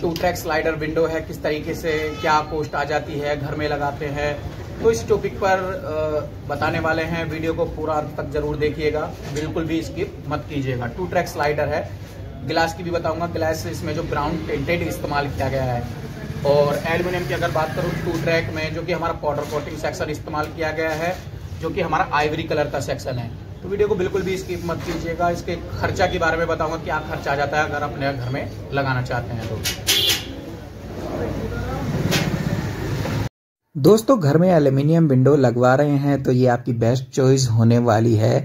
to track slider window है किस तरीके से क्या पोस्ट आ जाती है घर में लगाते हैं तो इस टॉपिक पर बताने वाले हैं वीडियो को पूरा अंत तक जरूर देखिएगा बिल्कुल भी स्किप मत कीजिएगा टू ट्रैक स्लाइडर है गिलास की भी बताऊंगा ग्लास इसमें जो ब्राउन टेंटेड इस्तेमाल किया गया है और एल्यूमिनियम की अगर बात करूँ टू ट्रैक में जो कि हमारा पाउडर कोटिंग सेक्शन इस्तेमाल किया गया है जो कि हमारा आइवरी कलर का सेक्शन है तो वीडियो को बिल्कुल भी स्किप मत कीजिएगा इसके खर्चा के बारे में बताऊंगा क्या खर्चा आ जाता है अगर अपने घर में लगाना चाहते हैं तो दोस्तों घर में एल्युमिनियम विंडो लगवा रहे हैं तो ये आपकी बेस्ट चॉइस होने वाली है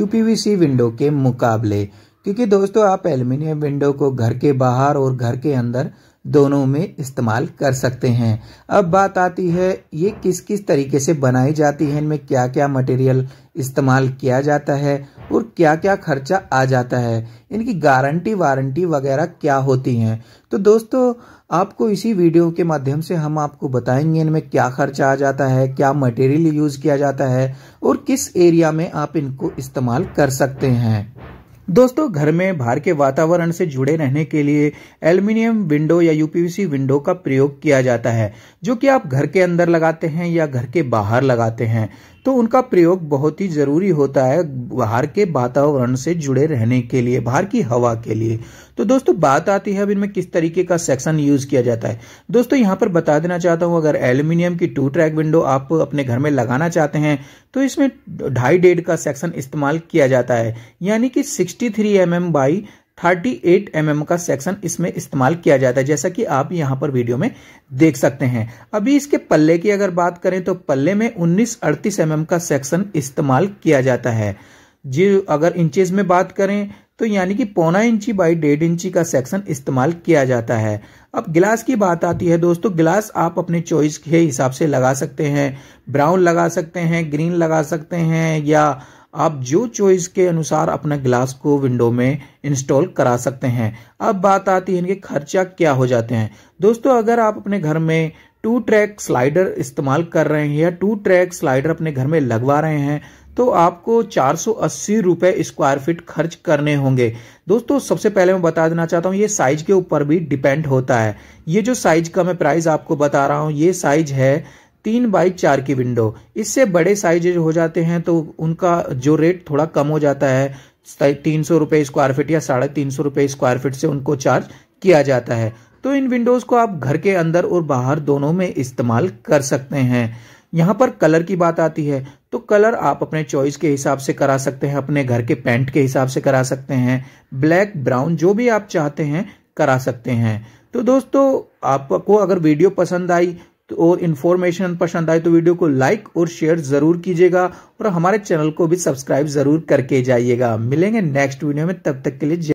यूपीवीसी विंडो के मुकाबले क्योंकि दोस्तों आप एल्युमिनियम विंडो को घर के बाहर और घर के अंदर दोनों में इस्तेमाल कर सकते हैं अब बात आती है ये किस किस तरीके से बनाई जाती है इनमें क्या क्या मटेरियल इस्तेमाल किया जाता है और क्या क्या खर्चा आ जाता है इनकी गारंटी वारंटी वगैरह क्या होती हैं तो दोस्तों आपको इसी वीडियो के माध्यम से हम आपको बताएंगे इनमें क्या खर्चा आ जाता है क्या मटेरियल यूज़ किया जाता है और किस एरिया में आप इनको इस्तेमाल कर सकते हैं दोस्तों घर में बाहर के वातावरण से जुड़े रहने के लिए एल्युमिनियम विंडो या यूपीवीसी विंडो का प्रयोग किया जाता है जो कि आप घर के अंदर लगाते हैं या घर के बाहर लगाते हैं तो उनका प्रयोग बहुत ही ज़रूरी होता है बाहर के वातावरण से जुड़े रहने के लिए बाहर की हवा के लिए तो दोस्तों बात आती है अब इनमें किस तरीके का सेक्शन यूज़ किया जाता है दोस्तों यहाँ पर बता देना चाहता हूं अगर एल्यूमिनियम की टू ट्रैक विंडो आप अपने घर में लगाना चाहते हैं तो इसमें ढाई डेढ़ का सेक्शन इस्तेमाल किया जाता है यानी कि sixty three M M by 38 mm का सेक्शन इसमें इस्तेमाल किया जाता है जैसा कि आप यहां पर वीडियो में देख सकते हैं अभी इसके पल्ले की अगर बात करें तो पल्ले में 19 एम mm का सेक्शन इस्तेमाल किया जाता है जी अगर इंचेज में बात करें तो यानी कि पौना इंची बाई डेढ़ इंची का सेक्शन इस्तेमाल किया जाता है अब गिलास की बात आती है दोस्तों गिलास आप अपने चॉइस के हिसाब से लगा सकते हैं ब्राउन लगा सकते हैं ग्रीन लगा सकते हैं या आप जो चॉइस के अनुसार अपना ग्लास को विंडो में इंस्टॉल करा सकते हैं अब बात आती है इनके खर्चा क्या हो जाते हैं दोस्तों अगर आप अपने घर में टू ट्रैक स्लाइडर इस्तेमाल कर रहे हैं या टू ट्रैक स्लाइडर अपने घर में लगवा रहे हैं तो आपको चार सौ रुपए स्क्वायर फीट खर्च करने होंगे दोस्तों सबसे पहले मैं बता देना चाहता हूँ ये साइज के ऊपर भी डिपेंड होता है ये जो साइज का मैं प्राइस आपको बता रहा हूँ ये साइज है तीन बाई चार की विंडो इससे बड़े साइज हो जाते हैं तो उनका जो रेट थोड़ा कम हो जाता है तीन सौ रुपये स्क्वायर फीट या साढ़े तीन सौ रुपये स्क्वायर फीट से उनको चार्ज किया जाता है तो इन विंडोज़ को आप घर के अंदर और बाहर दोनों में इस्तेमाल कर सकते हैं यहाँ पर कलर की बात आती है तो कलर आप अपने चॉइस के हिसाब से करा सकते हैं अपने घर के पेंट के हिसाब से करा सकते हैं ब्लैक ब्राउन जो भी आप चाहते हैं करा सकते हैं तो दोस्तों आपको अगर वीडियो पसंद आई तो और इन्फॉर्मेशन पसंद आए तो वीडियो को लाइक और शेयर जरूर कीजिएगा और हमारे चैनल को भी सब्सक्राइब जरूर करके जाइएगा मिलेंगे नेक्स्ट वीडियो में तब तक के लिए